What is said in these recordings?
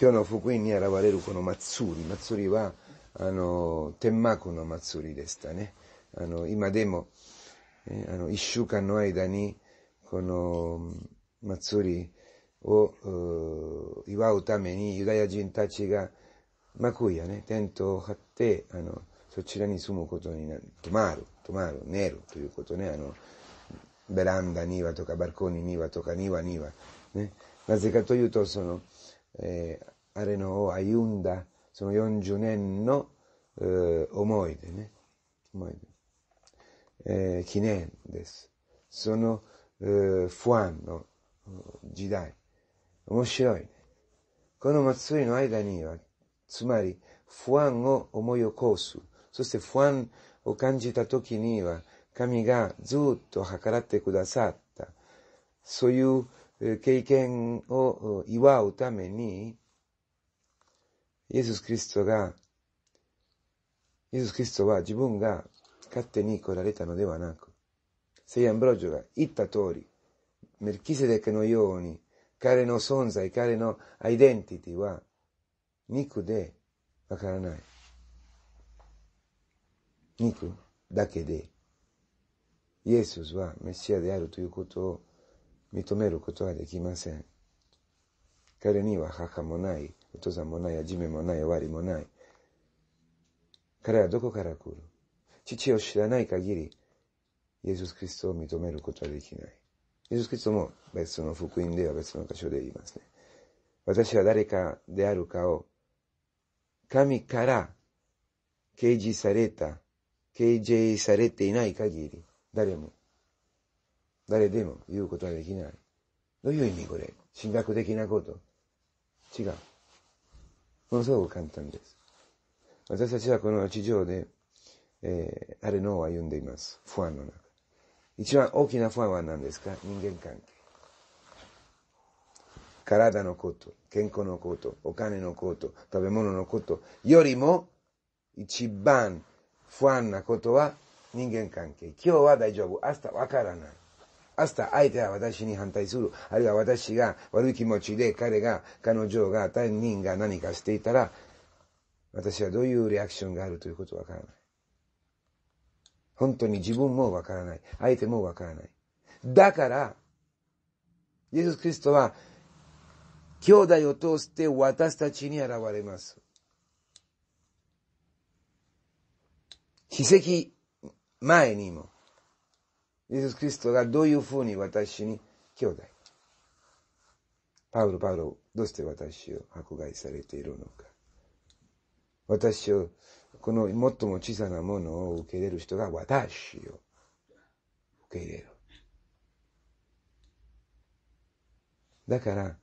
今日の福音に現れるこの祭り、祭りは、あの、天幕の祭りでしたね。あの、今でも、ね、あの、一週間の間に、この祭りを祝うためにユダヤ人たちが幕やね、テントを張って、あの、そちらに住むことになる。泊まる、泊まる、寝るということね。あの、ベランダ庭とかバルコニー庭とか庭庭。ね。なぜかというと、その、えあれのを歩んだその40年の思い出ね思い出、え記念ですそのファンの時代面白いねこの祭りの間にはつまり不安を思い起こすそして不安を感じた時には神がずっと計らってくださったそういう経験を祝うために、イエス・キリストが、イエス・キリストは自分が勝手に来られたのではなく、セイアンブロジョが言った通り、メルキセデケのように、彼の存在、彼のアイデンティティは、肉でわからない。肉だけで、イエスはメシアであるということを認めることはできません。彼には母もない、お父さんもない、じめもない、終わりもない。彼はどこから来る父を知らない限り、イエス・キリストを認めることはできない。イエス・キリストも別の福音では別の箇所で言いますね。私は誰かであるかを、神から掲示された、掲示されていない限り、誰も誰でも言うことはできない。どういう意味これ神学的なこと違う。ものすごく簡単です。私たちはこの地上で、えー、あるのを歩んでいます。不安の中。一番大きな不安は何ですか人間関係。体のこと、健康のこと、お金のこと、食べ物のことよりも一番不安なことは人間関係。今日は大丈夫。明日わからない。明日相手は私に反対する。あるいは私が悪い気持ちで彼が、彼女が、担任が何かしていたら、私はどういうリアクションがあるということわからない。本当に自分もわからない。相手もわからない。だから、イエス・キリストは、兄弟を通して私たちに現れます。奇跡前にも、イエス・キリストがどういうふうに私に兄弟。パウロ、パウロ、どうして私を迫害されているのか。私を、この最も小さなものを受け入れる人が私を受け入れる。だから、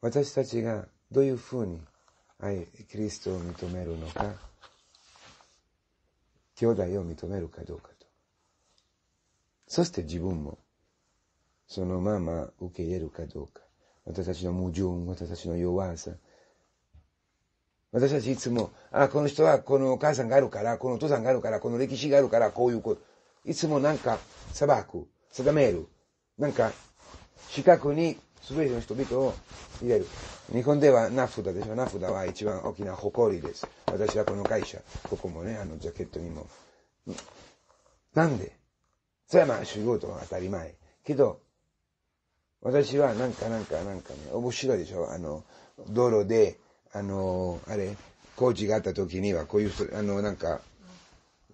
私たちがどういうふうに愛、キリストを認めるのか、兄弟を認めるかどうか。そして自分も、そのまま受け入れるかどうか。私たちの矛盾、私たちの弱さ。私たちいつも、あ、この人はこのお母さんがあるから、このお父さんがあるから、この歴史があるから、こういうこと。いつもなんか、裁く、定める。なんか、四角に全ての人々を入れる。日本では名札でしょ。名札は一番大きな誇りです。私はこの会社。ここもね、あのジャケットにも。なんでそれはまあ仕事は当たり前。けど、私はなんかなんかなんかね、面白いでしょあの、道路で、あの、あれ、工事があった時にはこういう人、あの、なんか、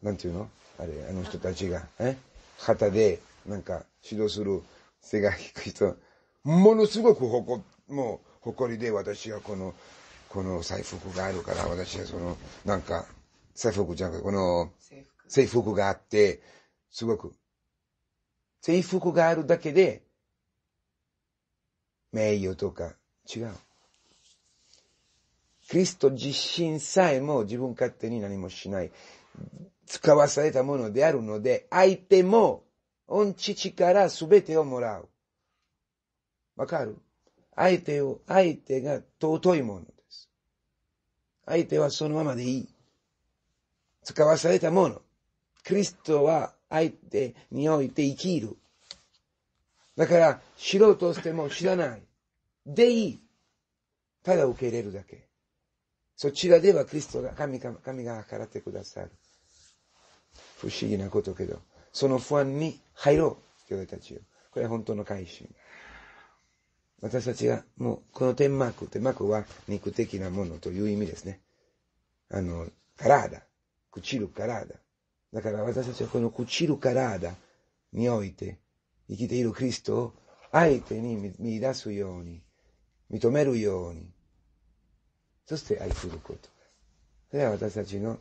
なんていうのあれ、あの人たちが、え旗で、なんか、指導する背が低い人、ものすごく誇、もう、誇りで私はこの、この制服があるから、私はその、なんか、制服じゃなくて、この、制服があって、すごく制服があるだけで、名誉とか違う。クリスト自身さえも自分勝手に何もしない。使わされたものであるので、相手も、御父から全てをもらう。わかる相手を、相手が尊いものです。相手はそのままでいい。使わされたもの。クリストは相手において生きる。だから、知ろうとしても知らない。でいい。ただ受け入れるだけ。そちらではクリストが、神が、神が計らってくださる。不思議なことけど、その不安に入ろう、教たちよ。これは本当の改心。私たちが、もう、この天幕、天幕は肉的なものという意味ですね。あの、体、朽ちる体。だから私たちはこの朽ちる体において生きているクリストを相手に見出すように、認めるように、そして愛すること。それは私たちの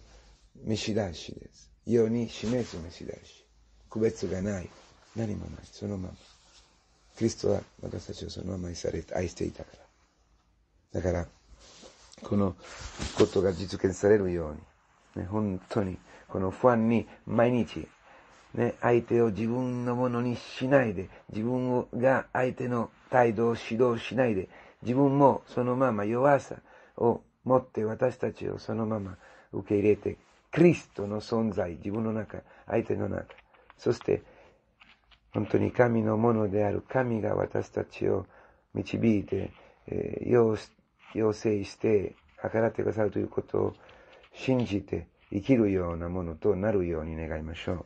召し出しです。世に示す召し出し。区別がない。何もない。そのまま。クリストは私たちをそのままされて、愛していたから。だから、このことが実現されるように。ね、本当に、この不安に毎日、ね、相手を自分のものにしないで、自分が相手の態度を指導しないで、自分もそのまま弱さを持って私たちをそのまま受け入れて、クリストの存在、自分の中、相手の中、そして、本当に神のものである神が私たちを導いて、えー、要請して、計らってくださるということを信じて生きるようなものとなるように願いましょう。